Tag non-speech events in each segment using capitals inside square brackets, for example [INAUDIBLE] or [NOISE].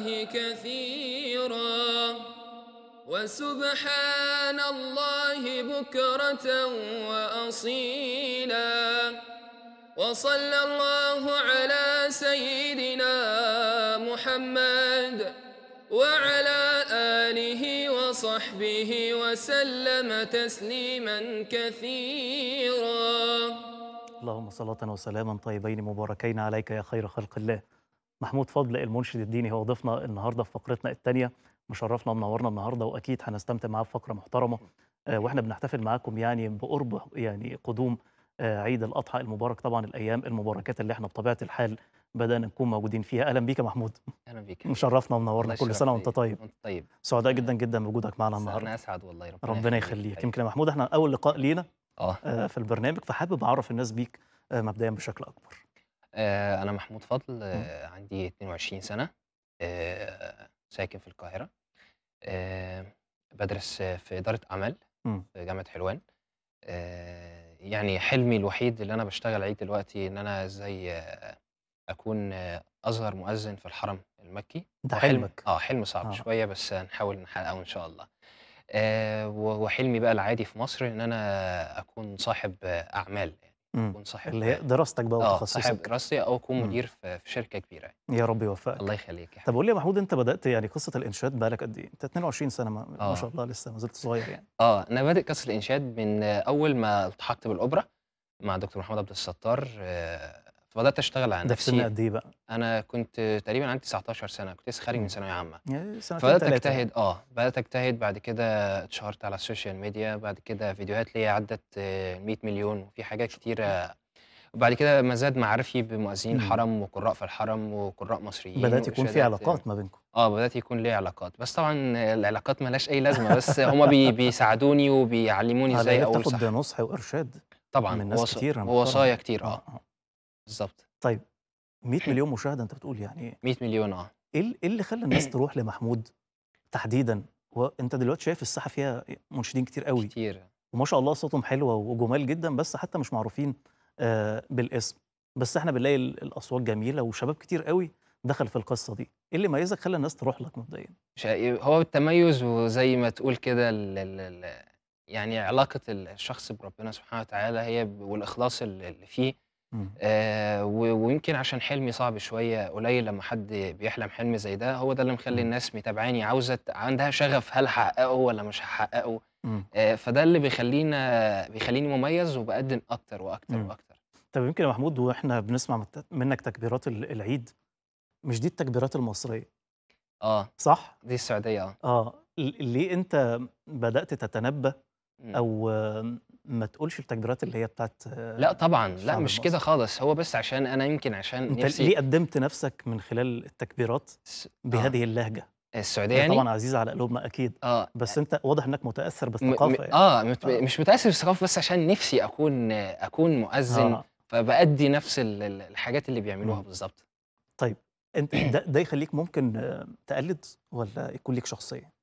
الله كثيرا وسبحان الله بكرة وأصيلا وصلى الله على سيدنا محمد وعلى آله وصحبه وسلم تسليما كثيرا اللهم صلاة وسلاما طيبين مباركين عليك يا خير خلق الله محمود فضل المنشد الديني هو ضيفنا النهارده في فقرتنا الثانيه مشرفنا ومنورنا النهارده واكيد هنستمتع معاه بفقره محترمه آه، واحنا بنحتفل معاكم يعني بقرب يعني قدوم آه، عيد الاضحى المبارك طبعا الايام المباركات اللي احنا بطبيعه الحال بدانا نكون موجودين فيها اهلا بيك يا محمود اهلا بيك مشرفنا ومنورنا كل سنه وانت طيب وانت طيب سعداء آه، جدا جدا بوجودك معنا النهارده انا اسعد والله ربنا, ربنا يخليك طيب. يمكن يا محمود احنا اول لقاء لينا آه. في البرنامج فحابب اعرف الناس بيك مبدئيا بشكل اكبر آه، أنا محمود فضل إمم. آه، عندي 22 سنة آه، ساكن في القاهرة بدرس في إدارة أعمال إمم. في جامعة حلوان يعني حلمي الوحيد اللي أنا بشتغل عليه دلوقتي إن أنا إزاي أكون أصغر مؤذن في الحرم المكي ده حلمك آه حلم صعب آه. شوية بس هنحاول نحققه إن شاء الله آه، وحلمي بقى العادي في مصر إن أنا أكون صاحب أعمال يعني اكون صاحب اللي هي دراستك بقى آه، وتخصصك صاحب دراستي او اكون مدير في, في شركه كبيره يعني. يا رب يوفقك الله يخليك طب قول لي يا محمود انت بدات يعني قصه الانشاد بقالك قد ايه؟ انت 22 سنه ما, ما آه. شاء الله لسه ما زلت صغير يعني اه انا بادئ قصه الانشاد من اول ما التحقت بالاوبرا مع دكتور محمد عبد الستار آه فبدات اشتغل على نفسي ده في سن قد ايه بقى؟ انا كنت تقريبا عندي 19 سنه كنت لسه خارج من ثانويه عامه فبدات اجتهد اه بدات اجتهد بعد كده اتشهرت على السوشيال ميديا بعد كده فيديوهات ليا عدت 100 آه، مليون وفي حاجات كتيره وبعد كده مزاد معارفي بمؤذنين الحرم وقراء في الحرم وقراء مصريين بدات يكون في علاقات ما بينكم اه بدات يكون لي علاقات بس طبعا العلاقات ملاش اي لازمه بس هم بي بيساعدوني وبيعلموني [LAUGHS] ازاي اقول إيه؟ صح بتاخد نصح وارشاد طبعا من ناس كتير ووصايا كتير اه, آه. آه. بالظبط طيب 100 [CLEARS THROAT] مليون مشاهده انت بتقول يعني 100 مليون اه إيه, ايه اللي خلى الناس [CLEARS THROAT] تروح لمحمود تحديدا وانت دلوقتي شايف الساحه فيها منشدين كتير قوي كتير وما شاء الله صوتهم حلوه وجمال جدا بس حتى مش معروفين آه بالاسم بس احنا بنلاقي الاصوات جميله وشباب كتير قوي دخل في القصه دي ايه اللي ميزك خلى الناس تروح لك مبدئيا هو التميز وزي ما تقول كده يعني علاقه الشخص بربنا سبحانه وتعالى هي والاخلاص اللي فيه آه ويمكن عشان حلمي صعب شويه قليل لما حد بيحلم حلم زي ده هو ده اللي مخلي الناس متابعاني عاوزه عندها شغف هل هحققه ولا مش هحققه آه فده اللي بيخلينا بيخليني مميز وبقدم اكتر واكتر مم. واكتر طب يمكن يا محمود واحنا بنسمع منك تكبيرات العيد مش دي التكبيرات المصريه اه صح دي السعوديه اه اه ليه انت بدات تتنبا او ما تقولش التقديرات اللي هي بتاعت لا طبعا لا مش كده خالص هو بس عشان انا يمكن عشان انت نفسي ليه قدمت نفسك من خلال التكبيرات بهذه آه. اللهجه السعوديه يعني طبعا عزيزه على قلوبنا اكيد اه بس انت واضح انك متاثر بالثقافه يعني. آه, اه مش متاثر بالثقافه بس عشان نفسي اكون اكون مؤذن آه. فبادي نفس الحاجات اللي بيعملوها بالظبط طيب انت ده, ده يخليك ممكن آه، تقلد ولا يكون ليك شخصيه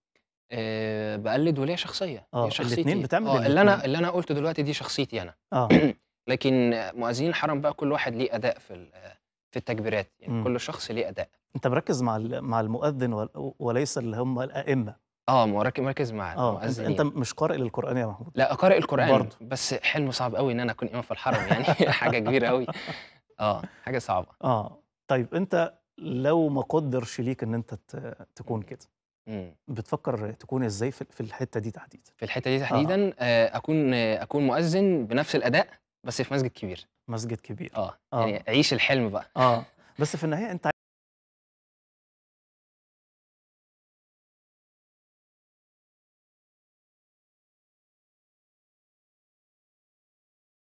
آه بقلد وليا شخصيه اه الاثنين بتعمل آه اللي انا اللي انا قلته دلوقتي دي شخصيتي انا اه [CLEARS THROAT] لكن مؤذنين الحرم بقى كل واحد ليه اداء في في التكبيرات يعني م. كل شخص ليه اداء انت مركز مع مع المؤذن وليس اللي هم الائمه اه مركز مع آه. انت مش قارئ للقران يا محمود لا قارئ القران برضه بس حلم صعب قوي ان انا اكون امام في الحرم يعني [LAUGHS] حاجه كبيره قوي اه حاجه صعبه اه طيب انت لو ما قدرش ليك ان انت تكون كده بتفكر تكون ازاي في الحته دي تحديدا في الحته دي آه. تحديدا آه. اكون آه، اكون مؤذن بنفس الاداء بس في مسجد كبير مسجد كبير اه, آه. يعني عيش الحلم بقى اه بس في النهايه انت